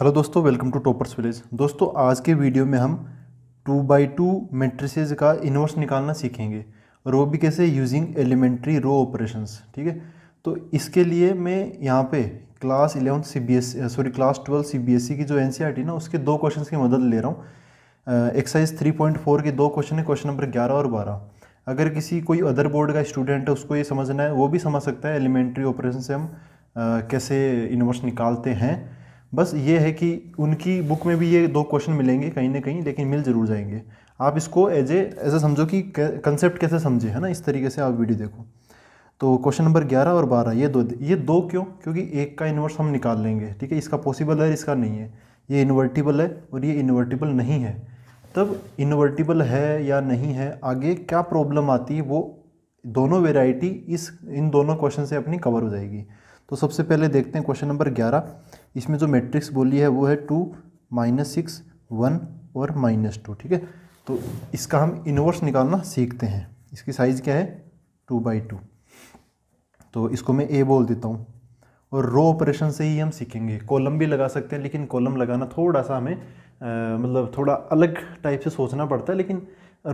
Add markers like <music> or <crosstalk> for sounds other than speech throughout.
hello दोस्तों welcome to toppers village दोस्तों आज के वीडियो में हम टू बाई टू मेट्रिसेज का इनवर्स निकालना सीखेंगे और वो भी कैसे यूजिंग एलिमेंट्री रो ऑपरेशंस ठीक है तो इसके लिए मैं यहाँ पे class eleven C B S sorry class twelve C B S C की जो एन सी आर टी ना उसके दो क्वेश्चन की मदद ले रहा हूँ एक्सरसाइज थ्री पॉइंट फोर के दो क्वेश्चन है क्वेश्चन नंबर ग्यारह और बारह अगर किसी कोई अदर बोर्ड का स्टूडेंट है उसको ये समझना है वो भी समझ सकता है एलिमेंट्री ऑपरेशन से हम आ, uh, कैसे इनवर्स निकालते हैं बस ये है कि उनकी बुक में भी ये दो क्वेश्चन मिलेंगे कहीं ना कहीं लेकिन मिल ज़रूर जाएंगे आप इसको एज ए ऐसा समझो कि कंसेप्ट कैसे समझे है ना इस तरीके से आप वीडियो देखो तो क्वेश्चन नंबर ग्यारह और बारह ये दो ये दो क्यों क्योंकि एक का इन्वर्स हम निकाल लेंगे ठीक है इसका पॉसिबल है इसका नहीं है ये इन्वर्टिबल है और ये इन्वर्टिबल नहीं है तब इन्वर्टिबल है या नहीं है आगे क्या प्रॉब्लम आती है वो दोनों वेराइटी इस इन दोनों क्वेश्चन से अपनी कवर हो जाएगी तो सबसे पहले देखते हैं क्वेश्चन नंबर ग्यारह इसमें जो मैट्रिक्स बोली है वो है टू माइनस सिक्स वन और माइनस टू ठीक है तो इसका हम इनवर्स निकालना सीखते हैं इसकी साइज़ क्या है टू बाई टू तो इसको मैं ए बोल देता हूँ और रो ऑपरेशन से ही हम सीखेंगे कॉलम भी लगा सकते हैं लेकिन कॉलम लगाना थोड़ा सा हमें आ, मतलब थोड़ा अलग टाइप से सोचना पड़ता है लेकिन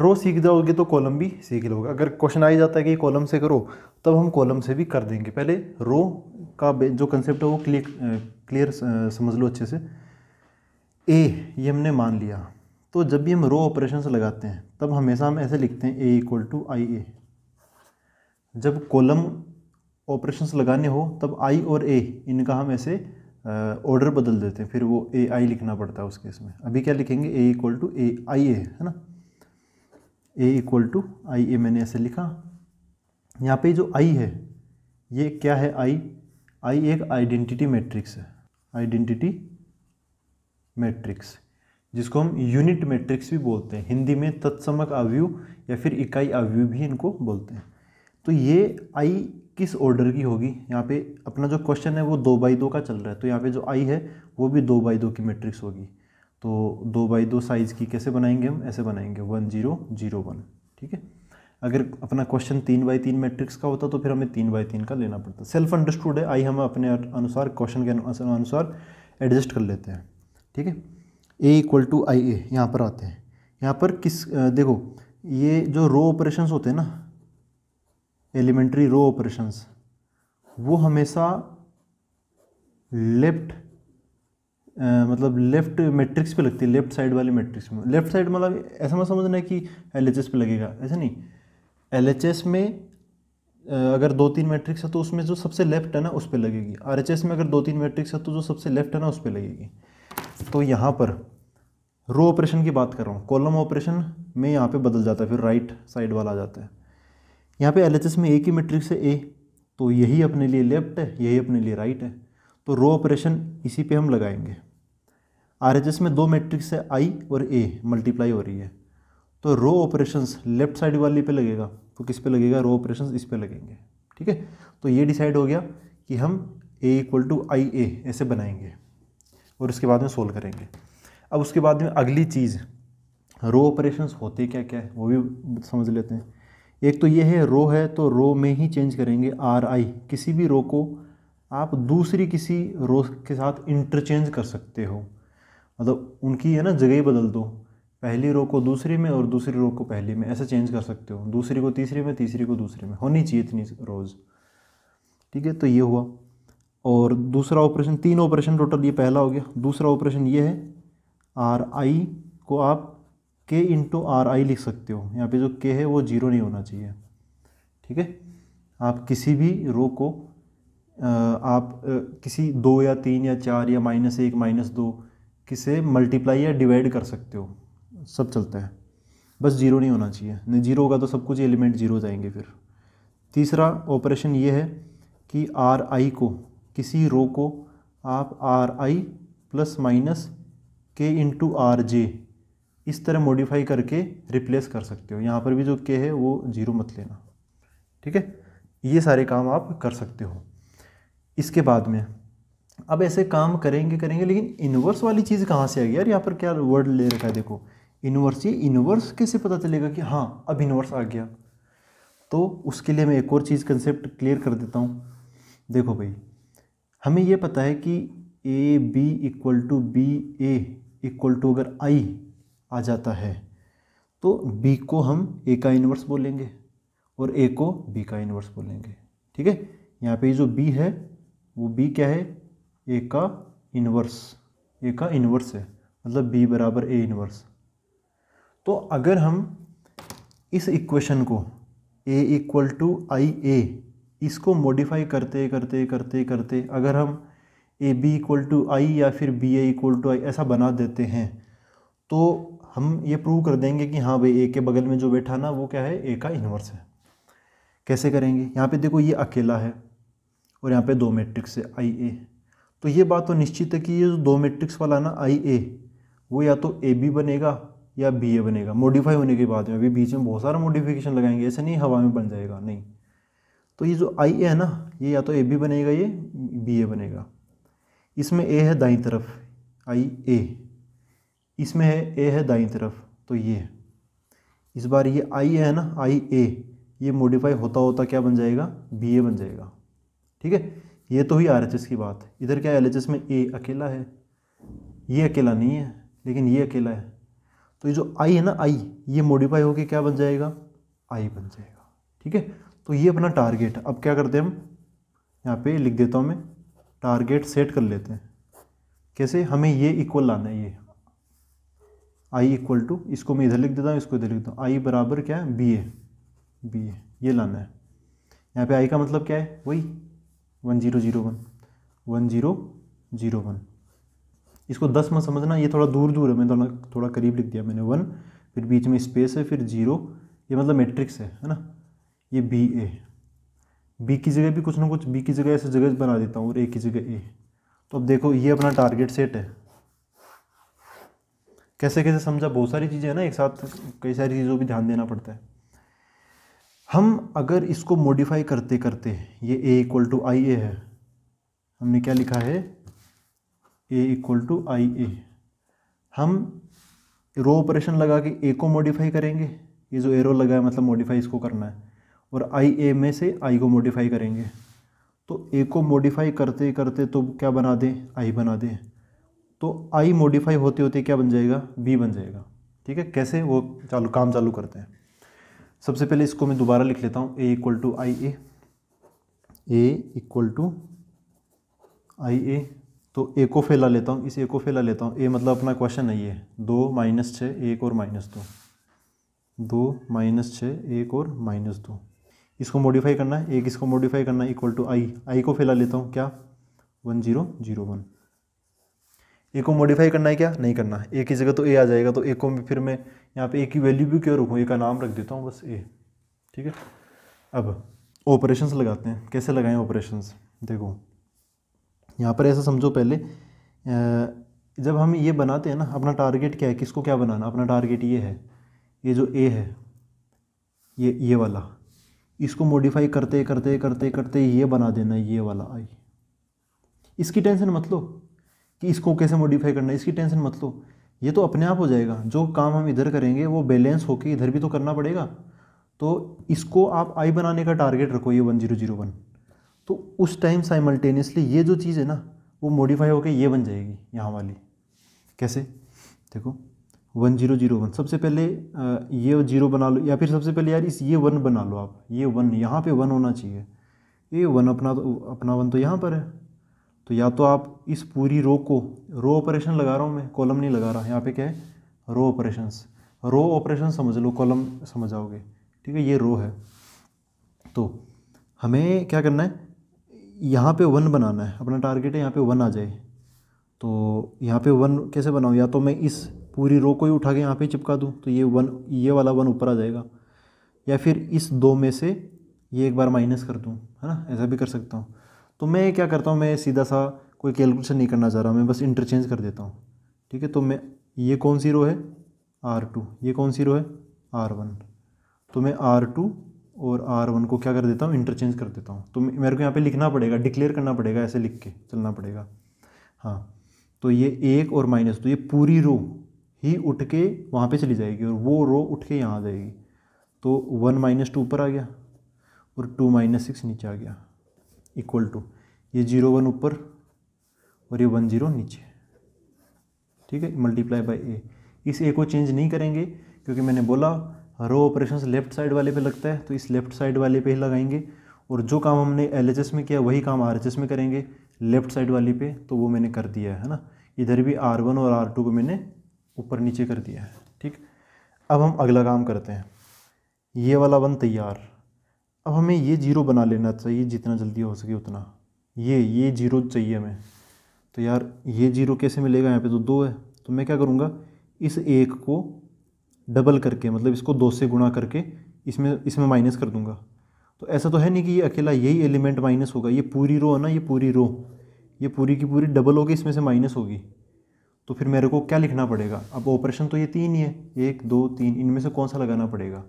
रो सीख जाओगे तो कॉलम भी सीख लोगे अगर क्वेश्चन आ ही जाता है कि कॉलम से करो तब हम कॉलम से भी कर देंगे पहले रो का जो कंसेप्ट है वो क्लियर क्लियर समझ लो अच्छे से ए ये हमने मान लिया तो जब भी हम रो ऑपरेशन लगाते हैं तब हमेशा हम ऐसे लिखते हैं ए इक्वल टू आई ए जब कॉलम ऑपरेशंस लगाने हो तब आई और ए इनका हम ऐसे ऑर्डर बदल देते हैं फिर वो ए आई लिखना पड़ता है उस केस में अभी क्या लिखेंगे ए इक्वल टू ए आई ए है ना ए इक्वल टू आई ए मैंने ऐसे लिखा यहाँ पे जो आई है ये क्या है आई आई एक आइडेंटिटी मैट्रिक्स है आइडेंटिटी मैट्रिक्स जिसको हम यूनिट मैट्रिक्स भी बोलते हैं हिंदी में तत्समक आवयु या फिर इकाई आवयु भी इनको बोलते हैं तो ये आई किस ऑर्डर की होगी यहाँ पे अपना जो क्वेश्चन है वो दो बाई दो का चल रहा है तो यहाँ पे जो आई है वो भी दो बाई दो की मैट्रिक्स होगी तो दो बाई दो साइज़ की कैसे बनाएंगे हम ऐसे बनाएंगे वन जीरो जीरो वन ठीक है अगर अपना क्वेश्चन तीन बाई तीन मैट्रिक्स का होता तो फिर हमें तीन बाई तीन का लेना पड़ता सेल्फ अंडरस्टूड है आई हम अपने अनुसार क्वेश्चन के अनुसार एडजस्ट कर लेते हैं ठीक है ए इक्वल टू आई ए यहाँ पर आते हैं यहाँ पर किस देखो ये जो रो ऑपरेशंस होते हैं ना एलिमेंट्री रो ऑपरेशंस वो हमेशा लेफ्ट मतलब लेफ्ट मैट्रिक्स पे लगती है लेफ्ट साइड वाली मैट्रिक्स में लेफ्ट साइड मतलब ऐसा मत समझना है कि एल एच एस पे लगेगा ऐसा नहीं एल एच एस में अगर दो तीन मैट्रिक्स है तो उसमें जो सबसे लेफ्ट है ना उस पर लगेगी आर एच एस में अगर दो तीन मैट्रिक्स है तो जो सबसे लेफ्ट है ना उस पर लगेगी तो यहाँ पर रो ऑपरेशन की बात कर रहा हूँ कॉलम ऑपरेशन में यहाँ पे बदल जाता है फिर राइट साइड वाला आ जाता है यहाँ पे एल में एक ही मैट्रिक्स है ए तो यही अपने लिए लेफ्ट है यही अपने लिए राइट है तो रो ऑपरेशन इसी पे हम लगाएंगे आर में दो मैट्रिक्स है आई और ए मल्टीप्लाई हो रही है तो रो ऑपरेशंस लेफ्ट साइड वाली पे लगेगा तो किस पे लगेगा रो ऑपरेशंस इस पे लगेंगे ठीक है तो ये डिसाइड हो गया कि हम ए इक्वल टू आई ए ऐसे बनाएंगे और उसके बाद में सोल्व करेंगे अब उसके बाद में अगली चीज़ रो ऑपरेशंस होते क्या क्या है वो भी समझ लेते हैं एक तो ये है रो है तो रो में ही चेंज करेंगे आर आई किसी भी रो को आप दूसरी किसी रो के साथ इंटरचेंज कर सकते हो मतलब उनकी है ना जगह ही बदल दो पहली रो को दूसरी में और दूसरी रो को पहली में ऐसे चेंज कर सकते हो दूसरी को तीसरी में तीसरी को दूसरी में होनी चाहिए इतनी रोज़ ठीक है तो ये हुआ और दूसरा ऑपरेशन तीन ऑपरेशन टोटल ये पहला हो गया दूसरा ऑपरेशन ये है आर आई को आप के इंटू आर आई लिख सकते हो यहाँ पे जो के है वो जीरो नहीं होना चाहिए ठीक है आप किसी भी रो को आप किसी दो या तीन या चार या माइनस एक माइनस दो किसे मल्टीप्लाई या डिवाइड कर सकते हो सब चलता है बस जीरो नहीं होना चाहिए नहीं जीरो होगा तो सब कुछ एलिमेंट जीरो जाएंगे फिर तीसरा ऑपरेशन ये है कि आर आई को किसी रो को आप आर आई प्लस माइनस के इंटू आर जे इस तरह मॉडिफाई करके रिप्लेस कर सकते हो यहाँ पर भी जो के है वो जीरो मत लेना ठीक है ये सारे काम आप कर सकते हो इसके बाद में अब ऐसे काम करेंगे करेंगे लेकिन इनवर्स वाली चीज़ कहाँ से आ गई यार यहाँ पर क्या वर्ड ले रखा है देखो इनवर्स ये इनवर्स कैसे पता चलेगा कि हाँ अब इनवर्स आ गया तो उसके लिए मैं एक और चीज़ कंसेप्ट क्लियर कर देता हूँ देखो भाई हमें ये पता है कि A B equal to B A equal to अगर आई आ जाता है तो बी को हम ए का इनवर्स बोलेंगे और ए को बी का इनवर्स बोलेंगे ठीक है यहाँ पे जो बी है वो बी क्या है ए का इनवर्स ए का इनवर्स है मतलब बी बराबर ए इनवर्स तो अगर हम इस इक्वेशन को ए इक्वल टू आई ए इसको मॉडिफाई करते करते करते करते अगर हम A B equal to I या फिर B A equal to I ऐसा बना देते हैं तो हम ये प्रूव कर देंगे कि हाँ भाई ए के बगल में जो बैठा ना वो क्या है ए का इन्वर्स है कैसे करेंगे यहाँ पे देखो ये अकेला है और यहाँ पे दो मैट्रिक्स है आई ए तो ये बात तो निश्चित है कि ये जो दो मैट्रिक्स वाला ना आई ए वो या तो ए बी बनेगा या बी ए बनेगा मॉडिफाई होने के बाद में अभी बीच में बहुत सारा मॉडिफिकेशन लगाएंगे ऐसे नहीं हवा में बन जाएगा नहीं तो ये जो आई ए है ना ये या तो ए बी बनेगा ये बी ए बनेगा इसमें ए है दाई तरफ आई ए इसमें है ए है दाई तरफ तो ये इस बार ये आई ए है ना आई ए ये मॉडिफाई होता होता क्या बन जाएगा बी ए बन जाएगा ठीक है ये तो ही आर की बात इधर क्या है एल में ए अकेला है ये अकेला नहीं है लेकिन ये अकेला है तो ये जो आई है ना आई ये मोडिफाई होके क्या बन जाएगा आई बन जाएगा ठीक है तो ये अपना टारगेट अब क्या करते हैं हम यहाँ पे लिख देता हूँ मैं टारगेट सेट कर लेते हैं कैसे हमें ये इक्वल लाना है ये आई इक्वल टू इसको मैं इधर लिख देता हूँ इसको इधर लिख देता हूँ आई बराबर क्या है बी ए बी ए ये लाना है यहाँ पे आई का मतलब क्या है वही one zero zero one one zero zero one इसको दस मत समझना ये थोड़ा दूर दूर है मैंने थोड़ा थोड़ा करीब लिख दिया मैंने वन फिर बीच में स्पेस है फिर ज़ीरो ये मतलब मैट्रिक्स है है ना ये बी ए बी की जगह भी कुछ ना कुछ बी की जगह ऐसे जगह बना देता हूँ और ए की जगह ए तो अब देखो ये अपना टारगेट सेट है कैसे कैसे समझा बहुत सारी चीज़ें हैं ना एक साथ कई सारी चीज़ों पर ध्यान देना पड़ता है हम अगर इसको मॉडिफाई करते करते ये ए इक्वल टू आई ए है हमने क्या लिखा है ए इक्वल टू आई ए हम रो ऑपरेशन लगा के ए को मॉडिफाई करेंगे ये जो एरो लगा है मतलब मॉडिफाई इसको करना है और आई ए में से आई को मॉडिफाई करेंगे तो ए को मॉडिफाई करते करते तो क्या बना दें आई बना दें तो आई मॉडिफाई होते होते क्या बन जाएगा बी बन जाएगा ठीक है कैसे वो चालू काम चालू करते हैं सबसे पहले इसको मैं दोबारा लिख लेता हूँ A equal to I A equal to I A तो ए को फैला लेता हूँ इस ए को फैला लेता हूँ ए मतलब अपना क्वेश्चन है ये दो माइनस छः एक और माइनस दो दो माइनस छः एक और माइनस दो इसको मॉडिफाई करना है एक इसको मॉडिफाई करना है इक्वल टू आई आई को फैला लेता हूँ क्या one zero zero one A को मॉडिफाई करना है क्या नहीं करना ए की जगह तो ए आ जाएगा तो ए को फिर मैं यहाँ पे ए की वैल्यू भी क्यों रखूँ ए का नाम रख देता हूँ बस ए ठीक है अब ऑपरेशंस लगाते हैं कैसे लगाएं ऑपरेशंस देखो यहाँ पर ऐसा समझो पहले जब हम ये बनाते हैं ना अपना टारगेट क्या है किसको क्या बनाना अपना टारगेट ये है ये जो ए है ये ये वाला इसको मॉडिफाई करते करते करते करते ये बना देना ये वाला आई इसकी टेंशन मत लो कि इसको कैसे मॉडिफाई करना है इसकी टेंशन मत लो ये तो अपने आप हो जाएगा जो काम हम इधर करेंगे वो बैलेंस होके इधर भी तो करना पड़ेगा तो इसको आप आई बनाने का टारगेट रखो ये वन जीरो जीरो वन तो उस टाइम साइमल्टेनियसली ये जो चीज़ है ना वो मॉडिफाई होकर ये बन जाएगी यहाँ वाली कैसे देखो वन जीरो जीरो वन सबसे पहले ये जीरो बना लो या फिर सबसे पहले यार इस ये वन बना लो आप ये वन यहाँ पे वन होना चाहिए ये वन अपना तो अपना वन तो यहाँ पर है तो या तो आप इस पूरी रो को रो ऑपरेशन लगा रहा हूँ मैं कॉलम नहीं लगा रहा यहाँ पे क्या है रो ऑपरेशंस रो ऑपरेशन समझ लो कॉलम समझ आओगे ठीक है ये रो है तो हमें क्या करना है यहाँ पे वन बनाना है अपना टारगेट है यहाँ पे वन आ जाए तो यहाँ पे वन कैसे बनाऊँ या तो मैं इस पूरी रो को ही उठा के यहाँ पे चिपका दूँ तो ये वन ये वाला वन ऊपर आ जाएगा या फिर इस दो में से ये एक बार माइनस कर दूँ है ना ऐसा भी कर सकता हूँ तो मैं क्या करता हूँ मैं सीधा सा कोई कैलकुलेशन नहीं करना चाह रहा मैं बस इंटरचेंज कर देता हूँ ठीक है तो मैं ये कौन सी रो है आर टू ये कौन सी रो है आर वन तो मैं आर टू और आर वन को क्या कर देता हूँ इंटरचेंज कर देता हूँ तो मेरे को यहाँ पे लिखना पड़ेगा डिक्लेयर करना पड़ेगा ऐसे लिख के चलना पड़ेगा हाँ तो ये एक और माइनस तो ये पूरी रो ही उठ के वहाँ पर चली जाएगी और वो रो उठ के यहाँ आ जाएगी तो वन माइनस टू ऊपर आ गया और टू माइनस सिक्स नीचे आ गया इक्वल टू ये जीरो वन ऊपर और ये वन जीरो नीचे ठीक है मल्टीप्लाई बाई ए इस ए को चेंज नहीं करेंगे क्योंकि मैंने बोला रो ऑपरेशन लेफ्ट साइड वाले पे लगता है तो इस लेफ्ट साइड वाले पे ही लगाएंगे और जो काम हमने एल में किया वही काम आर में करेंगे लेफ्ट साइड वाले पे तो वो मैंने कर दिया है ना इधर भी आर वन और आर टू को मैंने ऊपर नीचे कर दिया है ठीक अब हम अगला काम करते हैं ये वाला वन तैयार अब हमें ये जीरो बना लेना चाहिए जितना जल्दी हो सके उतना ये ये जीरो चाहिए हमें तो यार ये जीरो कैसे मिलेगा यहाँ पे तो दो है तो मैं क्या करूँगा इस एक को डबल करके मतलब इसको दो से गुणा करके इसमें इसमें माइनस कर दूँगा तो ऐसा तो है नहीं कि ये अकेला यही एलिमेंट माइनस होगा ये पूरी रो है ना ये पूरी रो ये पूरी की पूरी डबल होगी इसमें से माइनस होगी तो फिर मेरे को क्या लिखना पड़ेगा अब ऑपरेशन तो ये तीन ही है एक दो तीन इनमें से कौन सा लगाना पड़ेगा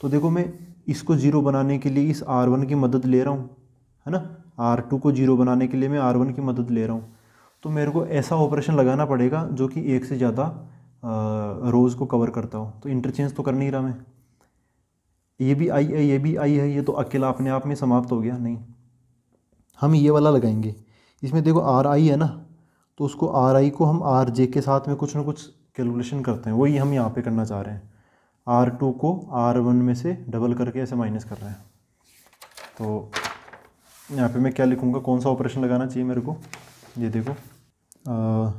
तो देखो मैं इसको ज़ीरो बनाने के लिए इस आर वन की मदद ले रहा हूँ है ना आर टू को ज़ीरो बनाने के लिए मैं आर वन की मदद ले रहा हूँ तो मेरे को ऐसा ऑपरेशन लगाना पड़ेगा जो कि एक से ज़्यादा रोज़ को कवर करता हो तो इंटरचेंज तो कर नहीं रहा मैं ये भी आई है ये भी आई है ये तो अकेला अपने आप में समाप्त हो गया नहीं हम ये वाला लगाएंगे इसमें देखो आर आई है ना तो उसको आर आई को हम आर जे के साथ में कुछ ना कुछ कैलकुलेशन करते हैं वही हम यहाँ पे करना चाह रहे हैं आर टू को आर वन में से डबल करके ऐसे माइनस कर रहे हैं तो यहाँ पे मैं क्या लिखूँगा कौन सा ऑपरेशन लगाना चाहिए मेरे को ये देखो आ,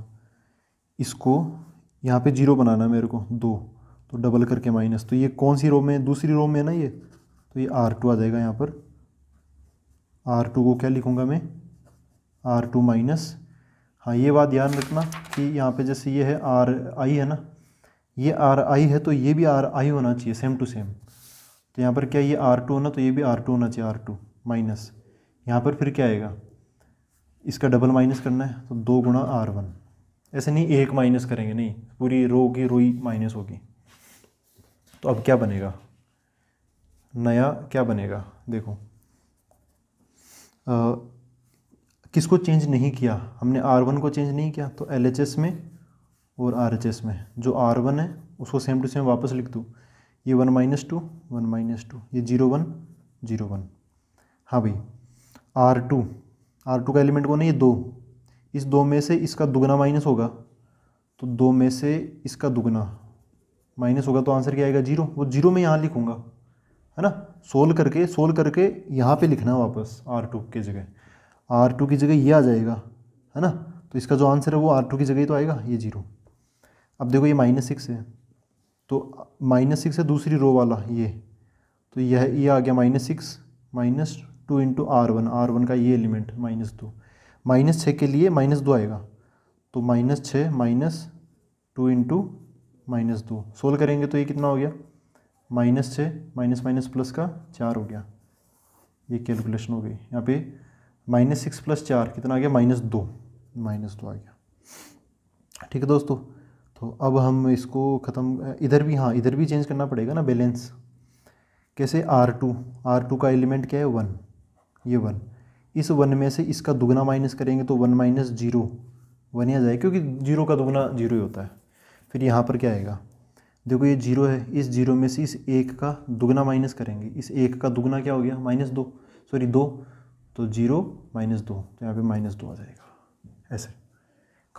इसको यहाँ पे जीरो बनाना मेरे को दो तो डबल करके माइनस तो ये कौन सी रो में दूसरी रो में है ना ये तो ये आर टू आ जाएगा यहाँ पर आर टू को क्या लिखूँगा मैं आर टू माइनस हाँ ये बात ध्यान रखना कि यहाँ पे जैसे ये है आर आई है ना ये आर आई है तो ये भी आर आई होना चाहिए सेम टू सेम तो यहाँ पर क्या ये आर टू होना तो ये भी आर टू होना चाहिए आर टू माइनस यहाँ पर फिर क्या आएगा इसका डबल माइनस करना है तो दो गुणा आर वन ऐसे नहीं एक माइनस करेंगे नहीं पूरी रो की रोई माइनस होगी तो अब क्या बनेगा नया क्या बनेगा देखो आ, किसको चेंज नहीं किया हमने आर वन को चेंज नहीं किया तो एल एच एस में और आर एच एस में जो आर वन है उसको सेम टू सेम वापस लिख दूँ ये one minus two one minus two ये जीरो वन जीरो वन हाँ भाई आर टू आर टू का एलिमेंट कौन है ये दो इस दो में से इसका दुगना माइनस होगा तो दो में से इसका दुगना माइनस होगा तो आंसर क्या आएगा जीरो वो जीरो में यहाँ लिखूँगा है ना सोल्व करके सोल्व करके यहाँ पे लिखना वापस आर टू की जगह आर टू की जगह ये आ जाएगा है ना तो इसका जो आंसर है वो आर टू की जगह ही तो आएगा ये जीरो अब देखो ये माइनस सिक्स है तो माइनस सिक्स है दूसरी रो वाला ये तो यह ये e आ गया minus six minus two into R one R one का ये एलिमेंट माइनस दो माइनस छः के लिए माइनस दो आएगा तो माइनस छः माइनस टू इंटू माइनस दो सोल्व करेंगे तो ये कितना हो गया माइनस छः माइनस माइनस प्लस का चार हो गया ये कैलकुलेशन हो गई यहाँ पे माइनस सिक्स प्लस चार कितना आ गया माइनस दो माइनस दो आ गया ठीक है दोस्तों तो अब हम इसको ख़त्म इधर भी हाँ इधर भी चेंज करना पड़ेगा ना बैलेंस कैसे आर टू आर टू का एलिमेंट क्या है वन ये वन इस वन में से इसका दुगना माइनस करेंगे तो वन माइनस जीरो वन ही आ जाएगा क्योंकि जीरो का दुगना जीरो ही होता है फिर यहाँ पर क्या आएगा देखो ये जीरो है इस जीरो में से इस एक का दुगना माइनस करेंगे इस एक का दुगना क्या हो गया माइनस दो सॉरी दो तो जीरो माइनस दो तो यहाँ पे माइनस दो आ जाएगा ऐसे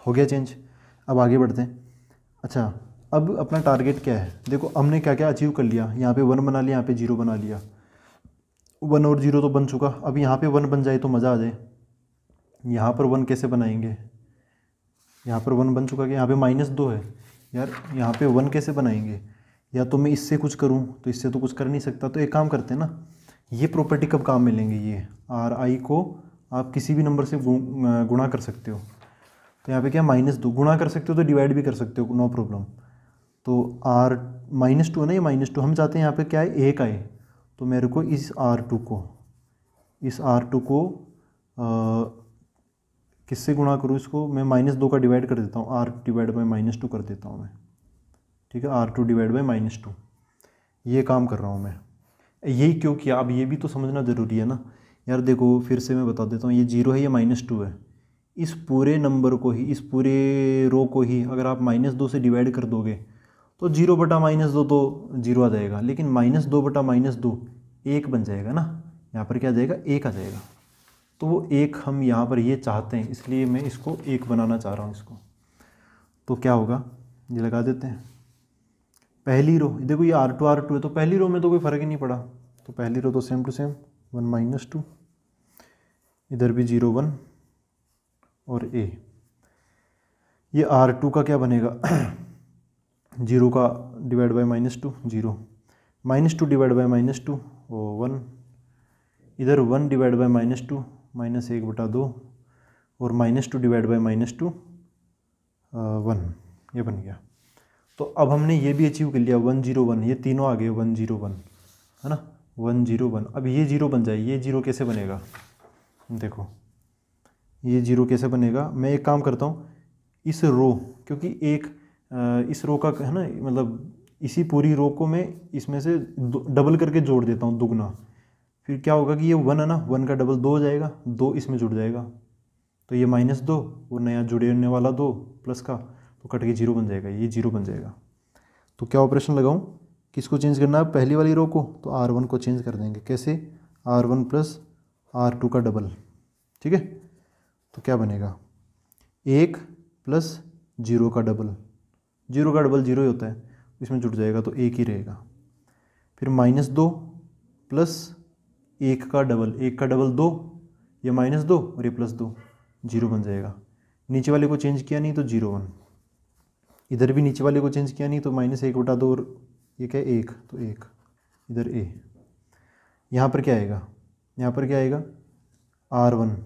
हो गया चेंज अब आगे बढ़ते हैं अच्छा अब अपना टारगेट क्या है देखो हमने क्या क्या अचीव कर लिया यहाँ पे वन बना लिया यहाँ पे जीरो बना लिया वन और जीरो तो बन चुका अब यहाँ पे वन बन जाए तो मज़ा आ जाए यहाँ पर वन कैसे बनाएंगे यहाँ पर वन बन चुका क्या यहाँ पे माइनस दो है यार यहाँ पे वन कैसे बनाएंगे या तो मैं इससे कुछ करूँ तो इससे तो कुछ कर नहीं सकता तो एक काम करते हैं ना ये प्रॉपर्टी कब काम मिलेंगे ये आर आई को आप किसी भी नंबर से गुणा कर सकते हो तो यहाँ पे क्या माइनस दो गुणा कर सकते हो तो डिवाइड भी कर सकते हो नो प्रॉब्लम तो आर माइनस टू है ना ये माइनस टू हम चाहते हैं यहाँ पे क्या है एक आए तो मेरे को इस आर टू को इस आर टू को किससे गुणा करूँ इसको मैं माइनस दो का डिवाइड कर देता हूँ R divide by minus two कर देता हूँ मैं ठीक है R two divide by minus two ये काम कर रहा हूँ मैं यही क्यों किया अब ये भी तो समझना ज़रूरी है ना यार देखो फिर से मैं बता देता हूँ ये जीरो है या माइनस टू है इस पूरे नंबर को ही इस पूरे रो को ही अगर आप माइनस दो से डिवाइड कर दोगे तो जीरो बटा माइनस दो तो जीरो आ जाएगा लेकिन माइनस दो बटा माइनस दो एक बन जाएगा ना यहाँ पर क्या आ जाएगा एक आ जाएगा तो वो एक हम यहाँ पर ये चाहते हैं इसलिए मैं इसको एक बनाना चाह रहा हूँ इसको तो क्या होगा ये लगा देते हैं पहली रो देखो ये आर टू आर टू है तो पहली रो में तो कोई फ़र्क ही नहीं पड़ा तो पहली रो तो same to same one minus two इधर भी जीरो वन और ए ये आर टू का क्या बनेगा <clears throat> जीरो का divide by minus two zero minus two divide by minus two और वन इधर one divide by minus two minus एक बटा दो और minus two divide by minus two one ये बन गया तो अब हमने ये भी अचीव कर लिया वन जीरो वन ये तीनों आ गए वन जीरो वन है ना वन जीरो वन अब ये जीरो बन जाए ये जीरो कैसे बनेगा देखो ये जीरो कैसे बनेगा मैं एक काम करता हूँ इस रो क्योंकि एक इस रो का है ना मतलब इसी पूरी रो को मैं इसमें से डबल करके जोड़ देता हूँ दुगना फिर क्या होगा कि ये वन है ना वन का डबल दो हो जाएगा दो इसमें जुड़ जाएगा तो ये माइनस दो और नया जुड़ेने वाला दो प्लस का तो कट के जीरो बन जाएगा ये जीरो बन जाएगा तो क्या ऑपरेशन लगाऊँ किसको चेंज करना है पहली वाली रो को तो आर वन को चेंज कर देंगे कैसे R one plus R two का डबल ठीक है तो क्या बनेगा एक प्लस जीरो का डबल जीरो का डबल जीरो ही होता है इसमें जुट जाएगा तो एक ही रहेगा फिर माइनस दो प्लस एक का डबल एक का डबल दो ये माइनस दो और ये प्लस दो जीरो बन जाएगा नीचे वाले को चेंज किया नहीं तो जीरो वन इधर भी नीचे वाले को चेंज किया नहीं तो माइनस एक बटा दो और ये क्या एक तो एक इधर ए यहाँ पर क्या आएगा यहाँ पर क्या आएगा R one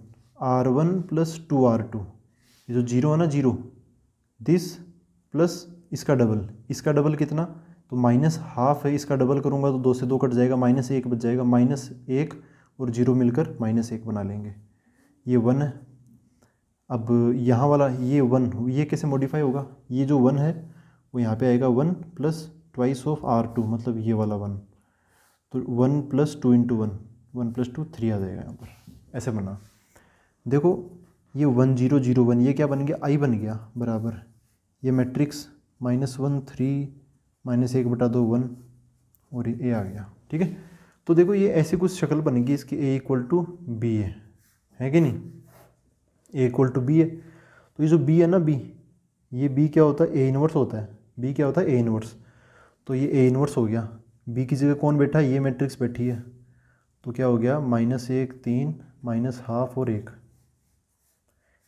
R one plus two R two ये जो जीरो है ना जीरो दिस प्लस इसका डबल इसका डबल कितना तो माइनस हाफ है इसका डबल करूँगा तो दो से दो कट जाएगा माइनस एक बच जाएगा माइनस एक और जीरो मिलकर माइनस एक बना लेंगे ये वन है अब यहाँ वाला ये वन ये कैसे मॉडिफाई होगा ये जो वन है वो यहाँ पे आएगा one plus twice of R two मतलब ये वाला वन तो one plus two into one one plus two three आ जाएगा यहाँ पर ऐसे बना देखो ये वन जीरो जीरो वन ये क्या बन गया आई बन गया बराबर ये matrix minus one three minus एक बटा दो वन और ये ए आ गया ठीक है तो देखो ये ऐसी कुछ शक्ल बनेगी इसकी ए इक्वल टू बी है है कि नहीं ए इक्वल टू बी है तो ये जो बी है ना बी ये बी क्या होता है ए इनवर्स होता है बी क्या होता है ए इनवर्स तो ये ए इनवर्स हो गया बी की जगह कौन बैठा है ये मैट्रिक्स बैठी है तो क्या हो गया माइनस एक तीन माइनस हाफ और एक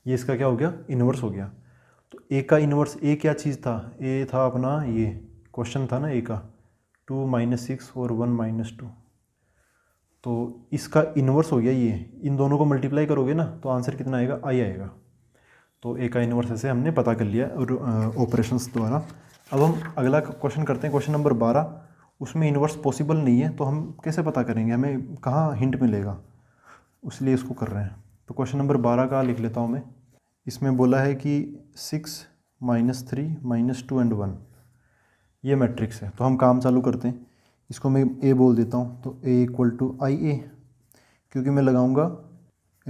ये इसका क्या हो गया इन्वर्स हो गया तो ए का इन्वर्स ए क्या चीज़ था ए था अपना ये क्वेश्चन था ना ए का टू माइनस सिक्स और वन माइनस टू तो इसका इन्वर्स हो गया ये इन दोनों को मल्टीप्लाई करोगे ना तो आंसर कितना आएगा आई आएगा तो ए का इन्वर्स ऐसे हमने पता कर लिया ऑपरेशन द्वारा अब हम अगला क्वेश्चन करते हैं क्वेश्चन नंबर बारह उसमें इन्वर्स पॉसिबल नहीं है तो हम कैसे पता करेंगे हमें कहाँ हिंट मिलेगा उसलिए इसको कर रहे हैं तो क्वेश्चन नंबर बारह का लिख लेता हूँ मैं इसमें बोला है कि six minus three minus two and one ये मैट्रिक्स है तो हम काम चालू करते हैं इसको मैं ए बोल देता हूँ तो ए इक्वल टू आई ए क्योंकि मैं लगाऊंगा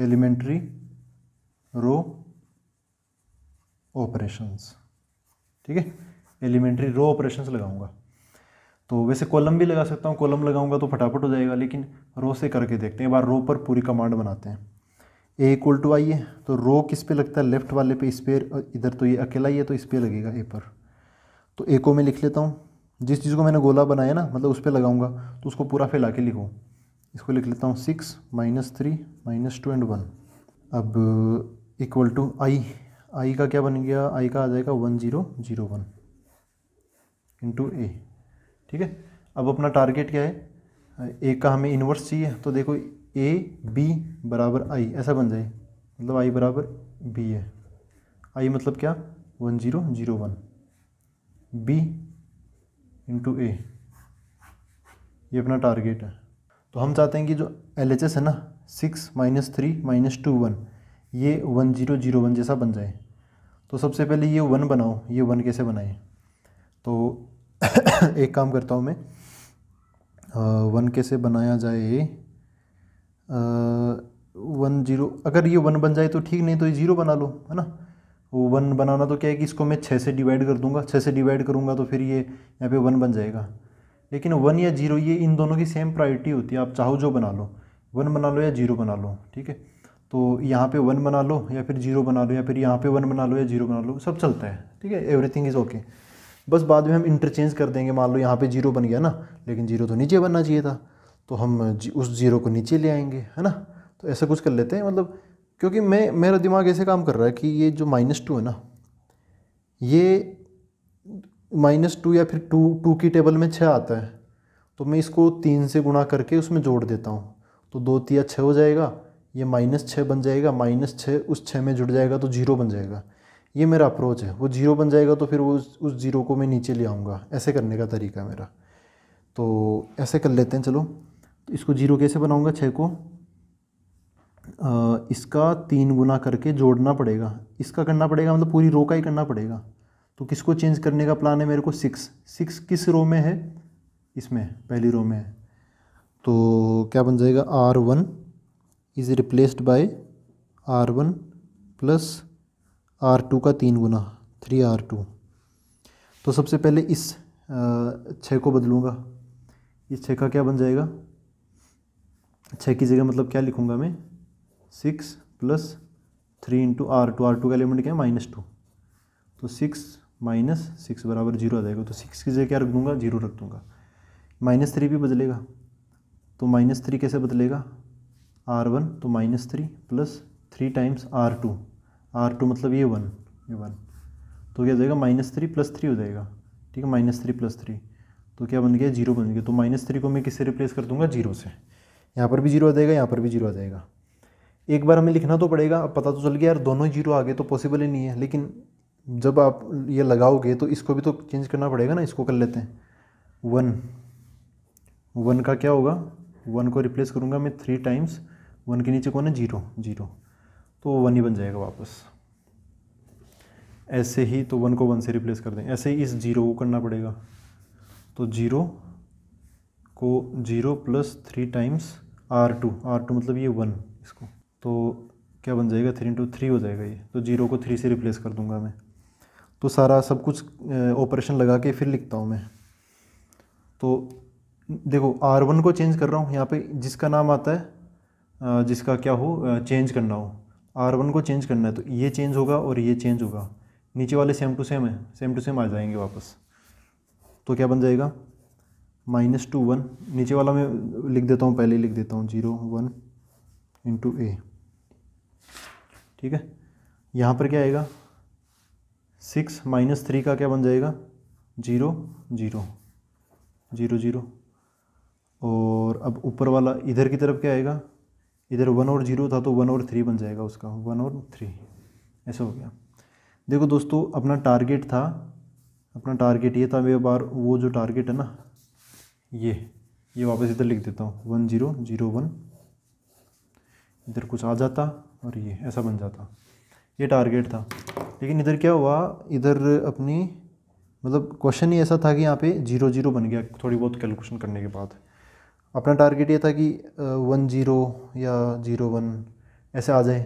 एलिमेंट्री रो ऑपरेशंस ठीक है एलिमेंट्री रो ऑपरेशंस लगाऊंगा तो वैसे कॉलम भी लगा सकता हूँ कॉलम लगाऊंगा तो फटाफट हो जाएगा लेकिन रो से करके देखते हैं एक बार रो पर पूरी कमांड बनाते हैं ए इक्वल टू आई है तो रो किस पे लगता है लेफ्ट वाले पे स्पेयर इधर तो ये अकेला ही है तो इस पर लगेगा ए पर तो ए को मैं लिख लेता हूँ जिस चीज़ को मैंने गोला बनाया ना मतलब उस पर लगाऊंगा तो उसको पूरा फैला के लिखूँ इसको लिख लेता हूँ six minus three minus two and one अब इक्वल टू आई आई का क्या बन गया आई का आ जाएगा one zero zero one into A ठीक है अब अपना टारगेट क्या है ए का हमें इन्वर्स चाहिए तो देखो ए बी बराबर आई ऐसा बन जाए मतलब आई बराबर बी है आई मतलब क्या one zero zero one B into A ये अपना टारगेट है तो हम चाहते हैं कि जो एल एच एस है ना six minus three minus two one ये वन जीरो जीरो वन जैसा बन जाए तो सबसे पहले ये वन बनाओ ये वन कैसे बनाए तो <coughs> एक काम करता हूँ मैं वन कैसे बनाया जाए वन जीरो अगर ये वन बन जाए तो ठीक नहीं तो ये ज़ीरो बना लो है ना वो वन बनाना तो क्या है कि इसको मैं छः से डिवाइड कर दूंगा छः से डिवाइड करूंगा तो फिर ये यहाँ पे वन बन जाएगा लेकिन वन या जीरो ये इन दोनों की सेम प्रायोरिटी होती है आप चाहो जो बना लो वन बना लो या जीरो बना लो ठीक है तो यहाँ पे वन बना लो या फिर जीरो बना लो या फिर यहाँ पे वन बना लो या जीरो बना लो सब चलता है ठीक है एवरीथिंग इज़ ओके बस बाद में हम इंटरचेंज कर देंगे मान लो यहाँ पे जीरो बन गया ना लेकिन जीरो तो नीचे बनना चाहिए था तो हम जी उस ज़ीरो को नीचे ले आएंगे है ना तो ऐसा कुछ कर लेते हैं मतलब क्योंकि मैं मेरा दिमाग ऐसे काम कर रहा है कि ये जो माइनस टू है ना ये माइनस टू या फिर टू टू की टेबल में छः आता है तो मैं इसको तीन से गुणा करके उसमें जोड़ देता हूँ तो दो तिया छः हो जाएगा ये माइनस छः बन जाएगा माइनस छः उस छः में जुड़ जाएगा तो जीरो बन जाएगा ये मेरा अप्रोच है वो जीरो बन जाएगा तो फिर वो उस उस जीरो को मैं नीचे ले आऊँगा ऐसे करने का तरीका है मेरा तो ऐसे कर लेते हैं चलो इसको जीरो कैसे बनाऊंगा छः को आ, इसका तीन गुना करके जोड़ना पड़ेगा इसका करना पड़ेगा मतलब पूरी रो का ही करना पड़ेगा तो किसको चेंज करने का प्लान है मेरे को सिक्स सिक्स किस रो में है इसमें पहली रो में है तो क्या बन जाएगा R one is replaced by R one plus R two का तीन गुना थ्री आर टू तो सबसे पहले इस छः को बदलूँगा इस छः का क्या बन जाएगा छः अच्छा, की जगह मतलब क्या लिखूँगा मैं six plus three into R two R two का एलिमेंट क्या है माइनस टू तो सिक्स माइनस सिक्स बराबर जीरो आ जाएगा तो सिक्स की जगह क्या रख दूँगा जीरो रख दूंगा माइनस थ्री भी बदलेगा तो माइनस थ्री कैसे बदलेगा आर वन तो minus three plus three times R two R two मतलब ये वन ये वन तो क्या जाएगा माइनस थ्री प्लस थ्री हो जाएगा ठीक है माइनस थ्री प्लस थ्री तो क्या बन गया जीरो बन गया तो माइनस थ्री को मैं किससे रिप्लेस कर दूंगा जीरो से यहाँ पर भी जीरो आ जाएगा यहाँ पर भी जीरो आ जाएगा एक बार हमें लिखना तो पड़ेगा अब पता तो चल गया यार दोनों जीरो आ गए तो पॉसिबल ही नहीं है लेकिन जब आप ये लगाओगे तो इसको भी तो चेंज करना पड़ेगा ना इसको कर लेते हैं वन वन का क्या होगा वन को रिप्लेस करूँगा मैं थ्री टाइम्स वन के नीचे कौन है जीरो जीरो तो वो वन ही बन जाएगा वापस ऐसे ही तो वन को वन से रिप्लेस कर दें ऐसे ही इस जीरो को करना पड़ेगा तो जीरो को zero plus three times R two R two मतलब ये वन इसको तो क्या बन जाएगा थ्री इंटू थ्री हो जाएगा ये तो जीरो को थ्री से रिप्लेस कर दूंगा मैं तो सारा सब कुछ ऑपरेशन लगा के फिर लिखता हूँ मैं तो देखो आर वन को चेंज कर रहा हूँ यहाँ पे जिसका नाम आता है जिसका क्या हो चेंज करना हो आर वन को चेंज करना है तो ये चेंज होगा और ये चेंज होगा नीचे वाले सेम टू सेम है सेम टू सेम आ जाएंगे वापस तो क्या बन जाएगा माइनस टू वन नीचे वाला मैं लिख देता हूँ पहले लिख देता हूँ जीरो वन इंटू ए ठीक है यहाँ पर क्या आएगा सिक्स माइनस थ्री का क्या बन जाएगा जीरो जीरो जीरो जीरो और अब ऊपर वाला इधर की तरफ क्या आएगा इधर वन और जीरो था तो वन और थ्री बन जाएगा उसका वन और थ्री ऐसा हो गया देखो दोस्तों अपना टारगेट था अपना टारगेट ये था मेरे बार वो जो टारगेट है ना ये ये वापस इधर लिख देता हूँ वन ज़ीरो ज़ीरो वन इधर कुछ आ जाता और ये ऐसा बन जाता ये टारगेट था लेकिन इधर क्या हुआ इधर अपनी मतलब क्वेश्चन ही ऐसा था कि यहाँ पे जीरो जीरो बन गया थोड़ी बहुत कैलकुलेशन करने के बाद अपना टारगेट ये था कि वन जीरो या जीरो वन ऐसे आ जाए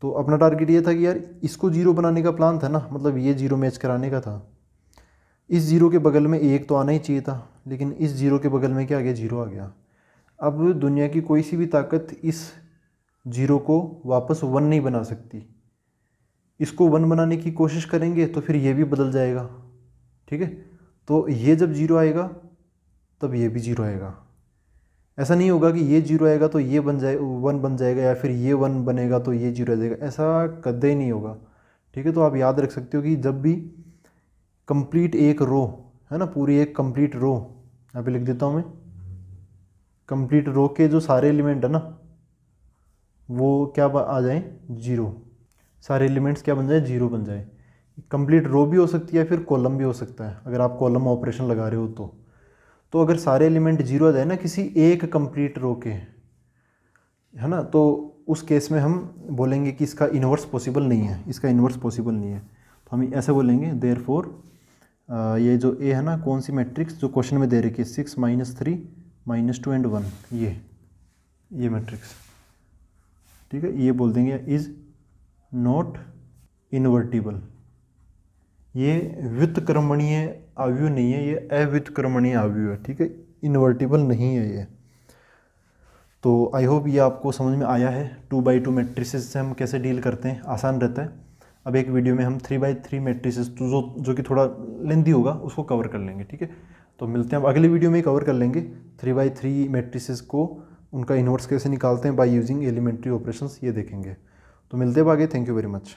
तो अपना टारगेट ये था कि यार इसको जीरो बनाने का प्लान था ना मतलब ये जीरो मैच कराने का था इस जीरो के बगल में एक तो आना ही चाहिए था लेकिन इस ज़ीरो के बगल में क्या आ गया ज़ीरो आ गया अब दुनिया की कोई सी भी ताकत इस ज़ीरो को वापस वन नहीं बना सकती इसको वन बनाने की कोशिश करेंगे तो फिर ये भी बदल जाएगा ठीक है तो ये जब ज़ीरो आएगा तब ये भी ज़ीरो आएगा ऐसा नहीं होगा कि ये जीरो आएगा तो ये बन जाए वन बन जाएगा या फिर ये वन बनेगा तो ये जीरो आ जाएगा ऐसा कदे नहीं होगा ठीक है तो आप याद रख सकते हो कि जब भी कंप्लीट एक रो है ना पूरी एक कंप्लीट रो यहाँ पे लिख देता हूँ मैं कंप्लीट रो के जो सारे एलिमेंट है ना वो क्या आ जाए जीरो सारे एलिमेंट्स क्या बन जाए जीरो बन जाए कंप्लीट रो भी हो सकती है फिर कॉलम भी हो सकता है अगर आप कॉलम ऑपरेशन लगा रहे हो तो तो अगर सारे एलिमेंट जीरो आ जाए ना किसी एक कंप्लीट रो के है ना तो उस केस में हम बोलेंगे कि इसका इन्वर्स पॉसिबल नहीं है इसका इन्वर्स पॉसिबल नहीं है तो हम ऐसा बोलेंगे देयर फोर ये जो ए है ना कौन सी मैट्रिक्स जो क्वेश्चन में दे रखी है six minus three minus two and one ये ये मैट्रिक्स ठीक है ये बोल देंगे इज़ नॉट इन्वर्टिबल ये क्रमणीय आवयु नहीं है ये क्रमणीय आवयु है ठीक है इन्वर्टिबल नहीं है ये तो आई होप ये आपको समझ में आया है टू बाई टू मेट्रिसेस से हम कैसे डील करते हैं आसान रहता है अब एक वीडियो में हम थ्री बाई थ्री मेट्रिसेस तो जो जो कि थोड़ा लेंदी होगा उसको कवर कर लेंगे ठीक है तो मिलते हैं अब अगले वीडियो में कवर कर लेंगे थ्री बाई थ्री मेट्रिसेस को उनका इनवर्स कैसे निकालते हैं बाई यूजिंग एलिमेंट्री ऑपरेशंस ये देखेंगे तो मिलते हैं आगे थैंक यू वेरी मच